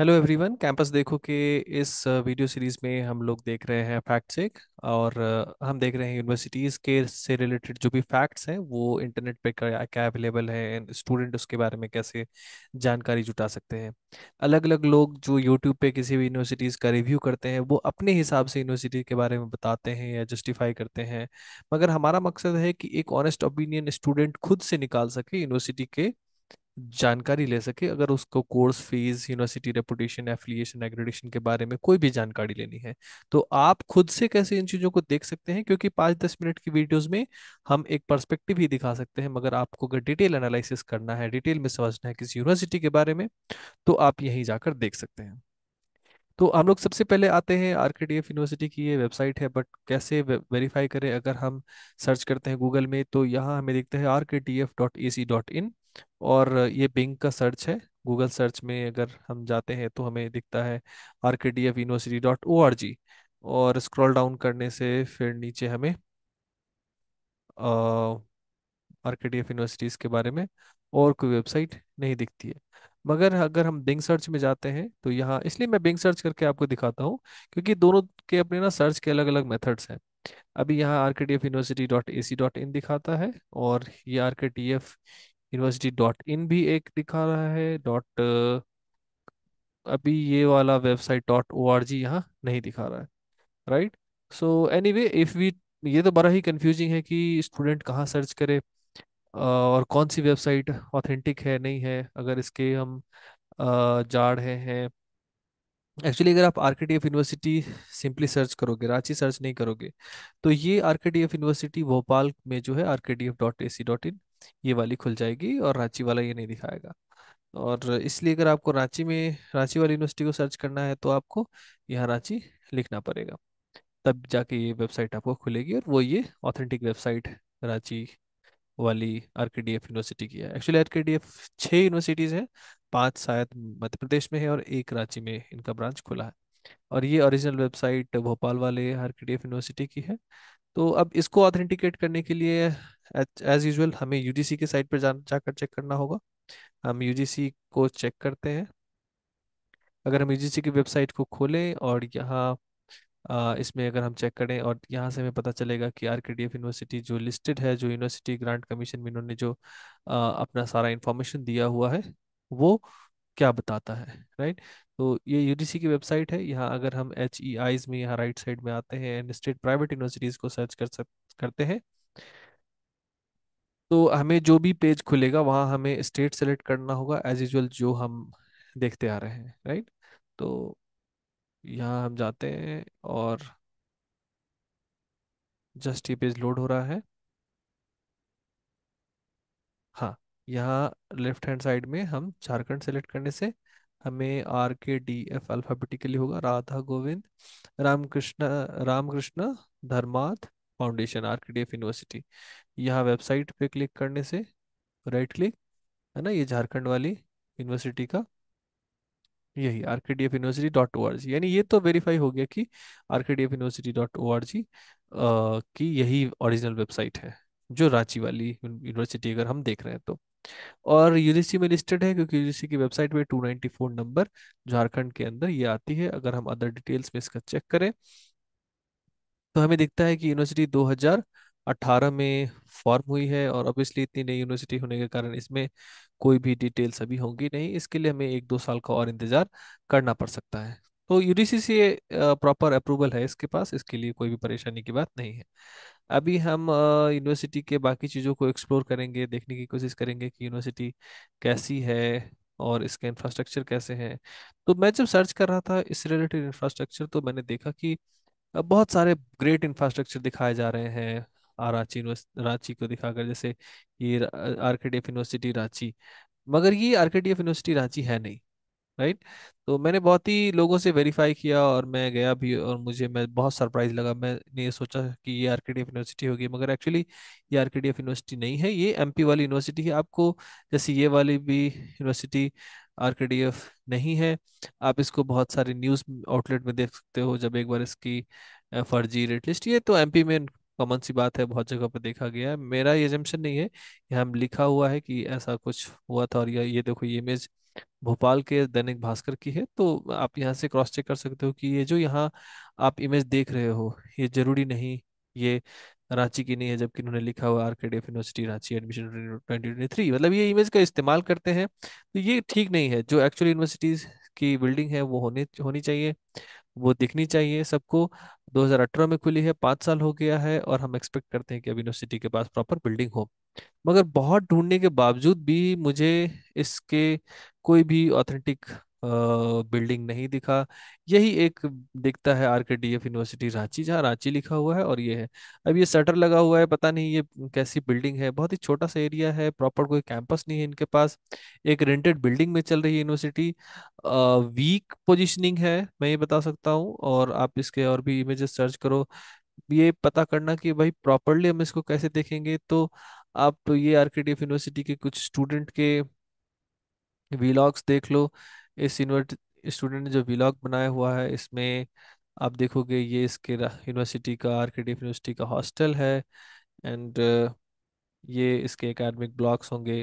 hello everyone campus देखो के इस वीडियो सीरीज में हम लोग देख रहे हैं फैक्ट चेक और हम देख रहे हैं यूनिवर्सिटीज़ के से रिलेटेड जो भी फैक्ट्स हैं वो इंटरनेट पे क्या क्या अवेलेबल है स्टूडेंट उसके बारे में कैसे जानकारी जुटा सकते हैं अलग अलग लोग जो यूट्यूब पे किसी भी यूनिवर्सिटीज़ का रिव्यू करते हैं वो अपने हिसाब से यूनिवर्सिटी के बारे में बताते हैं या जस्टिफाई करते हैं मगर हमारा मकसद है कि एक ऑनेस्ट ओपिनियन स्टूडेंट खुद से निकाल सके यूनिवर्सिटी के जानकारी ले सके अगर उसको course fees university reputation affiliation accreditation के बारे में कोई भी जानकारी लेनी है तो आप खुद से कैसे इन चीज़ों को देख सकते हैं क्योंकि पाँच दस मिनट की वीडियोस में हम एक पर्सपेक्टिव ही दिखा सकते हैं मगर आपको अगर डिटेल एनालिसिस करना है डिटेल में समझना है किसी यूनिवर्सिटी के बारे में तो आप यहीं जाकर देख सकते हैं तो हम लोग सबसे पहले आते हैं आर डी एफ यूनिवर्सिटी की ये वेबसाइट है बट कैसे वेरीफाई करें अगर हम सर्च करते हैं गूगल में तो यहाँ हमें देखते हैं R K D F dot A C dot in और ये बिंग का सर्च है गूगल सर्च में अगर हम जाते हैं तो हमें दिखता है R K D F university dot O R G और स्क्रॉल डाउन करने से फिर नीचे हमें are K D F universities के बारे में और कोई वेबसाइट नहीं दिखती है मगर अगर हम बिंग सर्च में जाते हैं तो यहाँ इसलिए मैं बिंग सर्च करके आपको दिखाता हूँ क्योंकि दोनों के अपने ना सर्च के अलग अलग मेथड्स हैं अभी यहाँ R K D F university dot A C dot in दिखाता है और ये R K D F university dot in भी एक दिखा रहा है डॉट अभी ये वाला website dot O R G यहाँ नहीं दिखा रहा है right so anyway if we ये तो बड़ा ही कन्फ्यूजिंग है कि स्टूडेंट कहाँ सर्च करे और कौन सी वेबसाइट ऑथेंटिक है नहीं है अगर इसके हम जा रहे हैं एक्चुअली अगर आप आर यूनिवर्सिटी सिंपली सर्च करोगे रांची सर्च नहीं करोगे तो ये R K F university Bhopal में जो है R K F dot A C dot in ये वाली खुल जाएगी और रांची वाला ये नहीं दिखाएगा और इसलिए अगर आपको रांची में रांची वाली यूनिवर्सिटी को सर्च करना है तो आपको यहाँ रांची लिखना पड़ेगा तब जाके ये वेबसाइट आपको खुलेगी और वो ये ऑथेंटिक वेबसाइट रांची वाली are K D F university की है actually R K D F छः यूनिवर्सिटीज़ हैं पाँच शायद मध्य प्रदेश में है और एक रांची में इनका ब्रांच खुला है और ये ओरिजिनल वेबसाइट भोपाल वाले are K D F university की है तो अब इसको ऑथेंटिकेट करने के लिए एज यूजल हमें यूजीसी की साइट पर जा जाकर चेक करना होगा हम यूजीसी को चेक करते हैं अगर हम यूजीसी की वेबसाइट को खोलें और यहाँ इसमें अगर हम चेक करें और यहाँ से हमें पता चलेगा कि R K D F university जो लिस्टेड है जो यूनिवर्सिटी ग्रांट कमीशन में इन्होंने जो आ, अपना सारा इन्फॉर्मेशन दिया हुआ है वो क्या बताता है राइट तो ये यूजीसी की वेबसाइट है यहाँ अगर हम एच ई आईज में यहाँ राइट साइड में आते हैं एंड स्टेट प्राइवेट यूनिवर्सिटीज़ को सर्च कर सक करते हैं तो हमें जो भी पेज खुलेगा वहाँ हमें स्टेट सेलेक्ट करना होगा एज यूजल जो हम देखते आ रहे हैं राइट तो यहाँ हम जाते हैं और जस्ट ये पेज लोड हो रहा है हाँ यहाँ लेफ्ट हैंड साइड में हम झारखंड सेलेक्ट करने से हमें are K D F alphabetically होगा Radha Govind Ramkrishna Ramkrishna Dharmarth foundation RKDF university यहाँ वेबसाइट पे क्लिक करने से राइट क्लिक है ना ये झारखंड वाली यूनिवर्सिटी का यही R K D F university dot O R G यानी ये तो वेरीफाई हो गया कि R K D F university dot O R G की यही ओरिजिनल वेबसाइट है जो रांची वाली यूनिवर्सिटी अगर हम देख रहे हैं तो और यूजीसी में लिस्टेड है क्योंकि यूजीसी की वेबसाइट पे 294 नंबर झारखंड के अंदर ये आती है अगर हम अदर डिटेल्स में इसका चेक करें तो हमें दिखता है कि यूनिवर्सिटी 2018 में फॉर्म हुई है और ऑब्वियसली इतनी नई यूनिवर्सिटी होने के कारण इसमें कोई भी डिटेल्स अभी होंगी नहीं इसके लिए हमें एक दो साल का और इंतजार करना पड़ सकता है तो यूडीसी से प्रॉपर अप्रूवल है इसके पास इसके लिए कोई भी परेशानी की बात नहीं है अभी हम यूनिवर्सिटी के बाकी चीज़ों को एक्सप्लोर करेंगे देखने की कोशिश करेंगे कि यूनिवर्सिटी कैसी है और इसके इंफ्रास्ट्रक्चर कैसे हैं तो मैं जब सर्च कर रहा था इस रिलेटेड इंफ्रास्ट्रक्चर तो मैंने देखा कि बहुत सारे ग्रेट इंफ्रास्ट्रक्चर दिखाए जा रहे हैं रांची रांची को दिखाकर जैसे ये आरकेडीएफ यूनिवर्सिटी रांची मगर ये आरकेडीएफ यूनिवर्सिटी रांची है नहीं राइट तो मैंने बहुत ही लोगों से वेरीफाई किया और मैं गया भी और मुझे मैं बहुत सरप्राइज लगा मैंने ये सोचा कि ये आरकेडीएफ यूनिवर्सिटी होगी मगर एक्चुअली ये आरकेडीएफ यूनिवर्सिटी नहीं है ये एमपी वाली यूनिवर्सिटी है आपको जैसे ये वाली भी यूनिवर्सिटी आर नहीं है आप इसको बहुत सारे न्यूज़ आउटलेट में देख सकते हो जब एक बार इसकी फर्जी रेट लिस्ट ये तो एम में कॉमन सी बात है बहुत जगह पर देखा गया है मेरा ये जमशन नहीं है यहाँ लिखा हुआ है कि ऐसा कुछ हुआ था और या ये देखो ये इमेज भोपाल के दैनिक भास्कर की है तो आप यहाँ से क्रॉस चेक कर सकते हो कि ये जो यहाँ आप इमेज देख रहे हो ये जरूरी नहीं ये रांची की नहीं है जबकि उन्होंने लिखा हुआ R K D F university Ranchi admission twenty twenty three मतलब ये इमेज का इस्तेमाल करते हैं तो ये ठीक नहीं है जो एक्चुअल यूनिवर्सिटीज़ की बिल्डिंग है वो होने होनी चाहिए वो दिखनी चाहिए सबको 2018 में खुली है पाँच साल हो गया है और हम एक्सपेक्ट करते हैं कि अब यूनिवर्सिटी के पास प्रॉपर बिल्डिंग हो मगर बहुत ढूंढने के बावजूद भी मुझे इसके कोई भी ऑथेंटिक बिल्डिंग नहीं दिखा यही एक दिखता है R K D F university Ranchi जहाँ रांची लिखा हुआ है और ये है अब ये शटर लगा हुआ है पता नहीं ये कैसी बिल्डिंग है बहुत ही छोटा सा एरिया है प्रॉपर कोई कैंपस नहीं है इनके पास एक रेंटेड बिल्डिंग में चल रही यूनिवर्सिटी वीक पोजिशनिंग है मैं ये बता सकता हूँ और आप इसके और भी इमेजेस सर्च करो ये पता करना कि भाई प्रॉपरली हम इसको कैसे देखेंगे तो आप ये आर यूनिवर्सिटी के कुछ स्टूडेंट के वीलॉग्स देख लो इस यूनिवर्सिटी स्टूडेंट ने जो व्लॉग बनाया हुआ है इसमें आप देखोगे ये इसके यूनिवर्सिटी का आर यूनिवर्सिटी का हॉस्टल है एंड ये इसके एकेडमिक ब्लॉक्स होंगे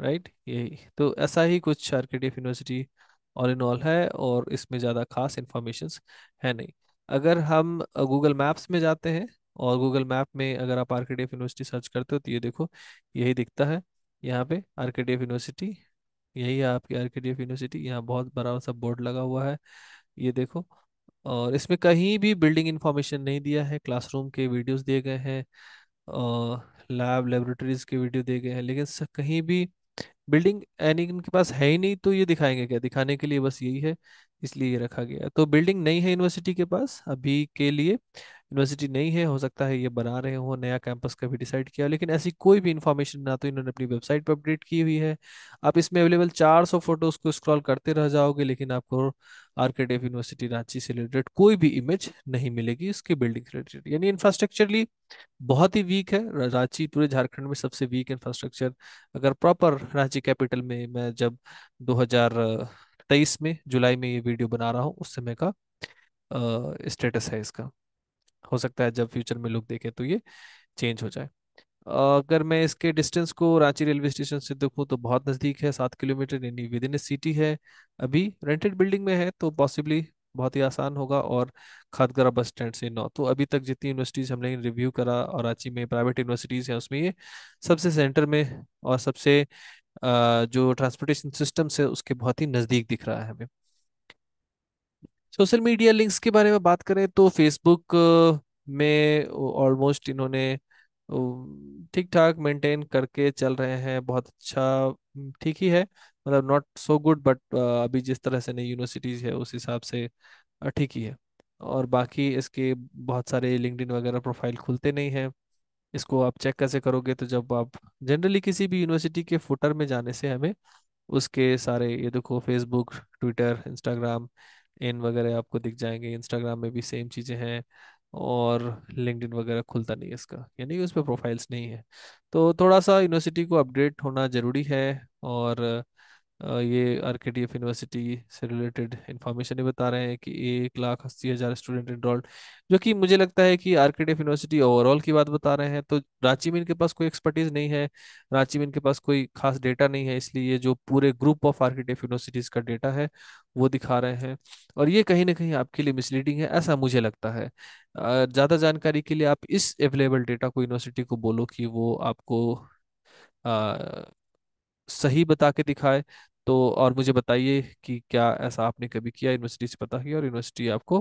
राइट यही तो ऐसा ही कुछ R university all in all है और इसमें ज़्यादा खास इंफॉर्मेशन है नहीं अगर हम गूगल मैप्स में जाते हैं और गूगल मैप में अगर आप आर यूनिवर्सिटी सर्च करते हो तो ये देखो यही दिखता है यहाँ पे आर यूनिवर्सिटी यही है आपकी are K D F university यहाँ बहुत बड़ा सा बोर्ड लगा हुआ है ये देखो और इसमें कहीं भी बिल्डिंग इन्फॉर्मेशन नहीं दिया है क्लासरूम के वीडियोस दिए गए हैं लैब लेबोरेटरीज के वीडियो दिए गए हैं लेकिन कहीं भी बिल्डिंग एनी इनके पास है ही नहीं तो ये दिखाएंगे क्या दिखाने के लिए बस यही है इसलिए ये रखा गया तो बिल्डिंग नहीं है यूनिवर्सिटी के पास अभी के लिए यूनिवर्सिटी नहीं है हो सकता है ये बना रहे हो नया कैंपस का भी डिसाइड किया लेकिन ऐसी कोई भी इन्फॉर्मेशन ना तो इन्होंने अपनी वेबसाइट पर अपडेट की हुई है आप इसमें अवेलेबल चार सौ फोटोज को स्क्रॉल करते रह जाओगे लेकिन आपको आर्केडेव यूनिवर्सिटी रांची से रिलेटेड कोई भी इमेज नहीं मिलेगी उसके बिल्डिंग से रिलेटेड यानी इंफ्रास्ट्रक्चरली बहुत ही वीक है रांची पूरे झारखंड में सबसे वीक इंफ्रास्ट्रक्चर अगर प्रॉपर रांची कैपिटल में मैं जब दो में जुलाई में ये वीडियो बना रहा हूँ उस समय का स्टेटस है इसका हो सकता है जब फ्यूचर में लोग देखें तो ये चेंज हो जाए अगर मैं इसके डिस्टेंस को रांची रेलवे स्टेशन से देखूँ तो बहुत नज़दीक है सात किलोमीटर यानी विद इन ए सिटी है अभी रेंटेड बिल्डिंग में है तो पॉसिबली बहुत ही आसान होगा और खादगरा बस स्टैंड से नौ तो अभी तक जितनी यूनिवर्सिटीज़ हमने रिव्यू करा और रांची में प्राइवेट यूनिवर्सिटीज़ हैं उसमें ये सबसे सेंटर में और सबसे जो ट्रांसपोर्टेशन सिस्टम से उसके बहुत ही नज़दीक दिख रहा है हमें सोशल मीडिया लिंक्स के बारे में बात करें तो फेसबुक में ऑलमोस्ट इन्होंने ठीक ठाक मेंटेन करके चल रहे हैं बहुत अच्छा ठीक ही है मतलब नॉट सो गुड बट अभी जिस तरह से नई यूनिवर्सिटीज़ है उस हिसाब से ठीक ही है और बाकी इसके बहुत सारे लिंक्डइन वगैरह प्रोफाइल खुलते नहीं हैं इसको आप चेक कैसे करोगे तो जब आप जनरली किसी भी यूनिवर्सिटी के फुटर में जाने से हमें उसके सारे ये देखो फेसबुक ट्विटर इंस्टाग्राम इन वगैरह आपको दिख जाएंगे इंस्टाग्राम में भी सेम चीज़ें हैं और लिंक्डइन वगैरह खुलता नहीं है इसका यानी उस पर प्रोफाइल्स नहीं है तो थोड़ा सा यूनिवर्सिटी को अपडेट होना ज़रूरी है और ये R K D F university से रिलेटेड इन्फॉर्मेशन ही बता रहे हैं कि एक लाख अस्सी हज़ार स्टूडेंट इनरोल्ड जो कि मुझे लगता है कि डी एफ यूनिवर्सिटी ओवरऑल की बात बता रहे हैं तो रांची में इनके पास कोई एक्सपर्टीज़ नहीं है रांची में इनके पास कोई खास डेटा नहीं है इसलिए ये जो पूरे group of R K D F universities का डेटा है वो दिखा रहे हैं और ये कहीं ना कहीं आपके लिए मिसलीडिंग है ऐसा मुझे लगता है ज़्यादा जानकारी के लिए आप इस अवेलेबल डेटा को यूनिवर्सिटी को बोलो कि वो आपको आ, सही बता के दिखाए तो और मुझे बताइए कि क्या ऐसा आपने कभी किया यूनिवर्सिटी से पता किया और यूनिवर्सिटी आपको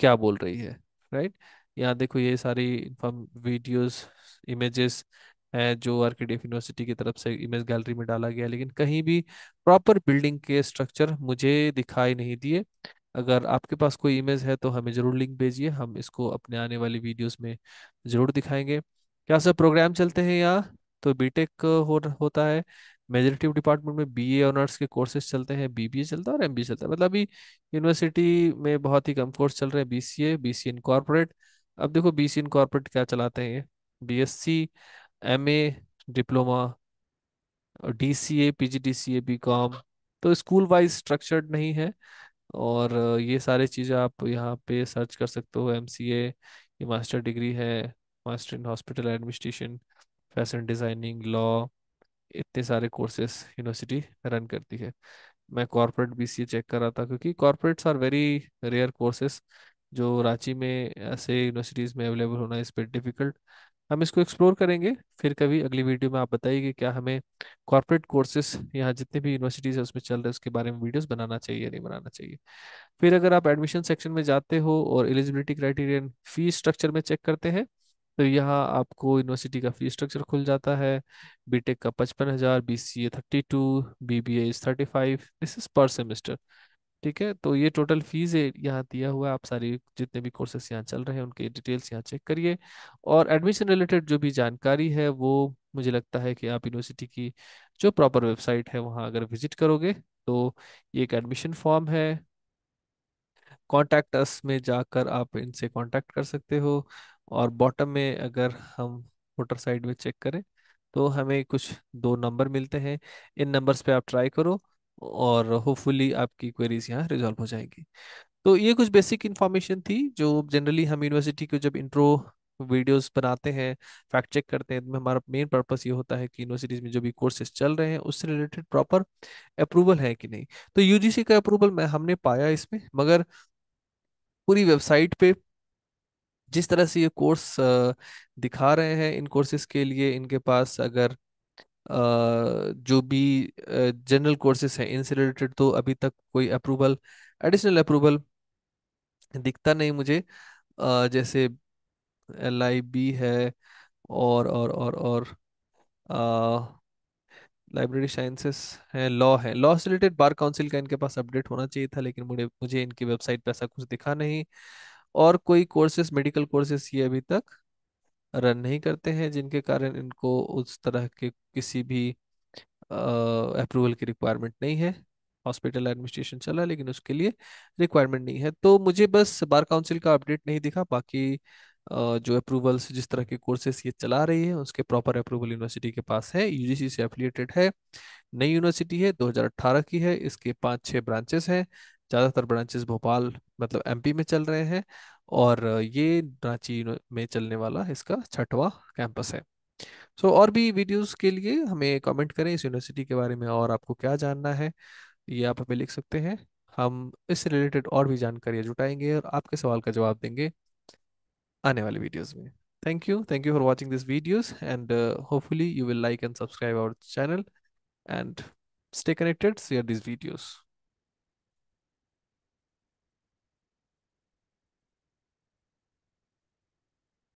क्या बोल रही है राइट यहाँ देखो ये सारी वीडियोस इमेजेस हैं जो आर्किडेफ यूनिवर्सिटी की तरफ से इमेज गैलरी में डाला गया लेकिन कहीं भी प्रॉपर बिल्डिंग के स्ट्रक्चर मुझे दिखाई नहीं दिए अगर आपके पास कोई इमेज है तो हमें ज़रूर लिंक भेजिए हम इसको अपने आने वाली वीडियोस में ज़रूर दिखाएंगे क्या सब प्रोग्राम चलते हैं यहाँ तो बीटेक हो होता है मेजोरिटी ऑफ डिपार्टमेंट में बीए ऑनर्स के कोर्सेज चलते हैं बीबीए चलता है और एमबीए चलता है मतलब अभी यूनिवर्सिटी में बहुत ही कम कोर्स चल रहे हैं बीसीए बीसीए इनकॉर्पोरेट अब देखो बीसीए इनकॉर्पोरेट क्या चलाते हैं BSc MA diploma DCA PGDCA BCom तो स्कूल वाइज स्ट्रक्चर्ड नहीं है और ये सारी चीज़ें आप यहाँ पे सर्च कर सकते हो एमसीए ये मास्टर डिग्री है master in hospital administration fashion designing law इतने सारे कोर्सेस यूनिवर्सिटी रन करती है मैं कॉरपोरेट सी चेक कर रहा था क्योंकि corporates are very rare courses जो रांची में ऐसे यूनिवर्सिटीज़ में अवेलेबल होना इस पर डिफ़िकल्ट हम इसको एक्सप्लोर करेंगे फिर कभी अगली वीडियो में आप बताइए कि क्या हमें कॉर्पोरेट कोर्सेज यहाँ जितने भी यूनिवर्सिटीज़ है उसमें चल रहे उसके बारे में वीडियोस बनाना चाहिए या नहीं बनाना चाहिए फिर अगर आप एडमिशन सेक्शन में जाते हो और एलिजिबिलिटी क्राइटेरियन फी स्ट्रक्चर में चेक करते हैं तो यहाँ आपको यूनिवर्सिटी का फी स्ट्रक्चर खुल जाता है बीटेक का पचपन हज़ार B C A thirty two B B A is thirty five this is per semester ठीक है तो ये टोटल फीस यहाँ दिया हुआ है आप सारी जितने भी कोर्सेस यहाँ चल रहे हैं उनके डिटेल्स यहाँ चेक करिए और एडमिशन रिलेटेड जो भी जानकारी है वो मुझे लगता है कि आप यूनिवर्सिटी की जो प्रॉपर वेबसाइट है वहाँ अगर विजिट करोगे तो ये एक एडमिशन फॉर्म है कॉन्टैक्ट अस में जाकर आप इनसे कॉन्टैक्ट कर सकते हो और बॉटम में अगर हम वोटर साइड में चेक करें तो हमें कुछ दो नंबर मिलते हैं इन नंबर्स पे आप ट्राई करो और होपफुली आपकी क्वेरीज यहाँ रिजॉल्व हो जाएंगी तो ये कुछ बेसिक इन्फॉर्मेशन थी जो जनरली हम यूनिवर्सिटी को जब इंट्रो वीडियोस बनाते हैं फैक्ट चेक करते हैं तो हमारा मेन पर्पस ये होता है कि यूनिवर्सिटीज़ में जो भी कोर्सेज चल रहे हैं उससे रिलेटेड प्रॉपर अप्रूवल है कि नहीं तो यूजीसी का अप्रूवल हमने पाया इसमें मगर पूरी वेबसाइट पे जिस तरह से ये कोर्स दिखा रहे हैं इन कोर्सेज के लिए इनके पास अगर जो भी जनरल कोर्सेज हैं इनसे रिलेटेड तो अभी तक कोई अप्रूवल एडिशनल अप्रूवल दिखता नहीं मुझे जैसे एल आई बी है और और और और लाइब्रेरी साइंसेस है लॉ है लॉ से रिलेटेड बार काउंसिल का इनके पास अपडेट होना चाहिए था लेकिन मुझे मुझे इनकी वेबसाइट पर ऐसा कुछ दिखा नहीं और कोई कोर्सेस मेडिकल कोर्सेस ये अभी तक रन नहीं करते हैं जिनके कारण इनको उस तरह के किसी भी अप्रूवल की रिक्वायरमेंट नहीं है हॉस्पिटल एडमिनिस्ट्रेशन चला लेकिन उसके लिए रिक्वायरमेंट नहीं है तो मुझे बस बार काउंसिल का अपडेट नहीं दिखा बाकी जो अप्रूवल्स जिस तरह के कोर्सेस ये चला रही है उसके प्रॉपर अप्रूवल यूनिवर्सिटी के पास है यूजीसी से एफिलिएटेड है नई यूनिवर्सिटी है 2018 की है इसके पाँच छः ब्रांचेस हैं ज़्यादातर ब्रांचेस भोपाल मतलब एमपी में चल रहे हैं और ये रांची में चलने वाला इसका छठवां कैंपस है सो so, और भी वीडियोस के लिए हमें कमेंट करें इस यूनिवर्सिटी के बारे में और आपको क्या जानना है ये आप हमें लिख सकते हैं हम इससे रिलेटेड और भी जानकारी जुटाएंगे और आपके सवाल का जवाब देंगे आने वाले वीडियोस में thank you thank you for watching this videos and hopefully you will like and subscribe our channel and stay stay connected share these videos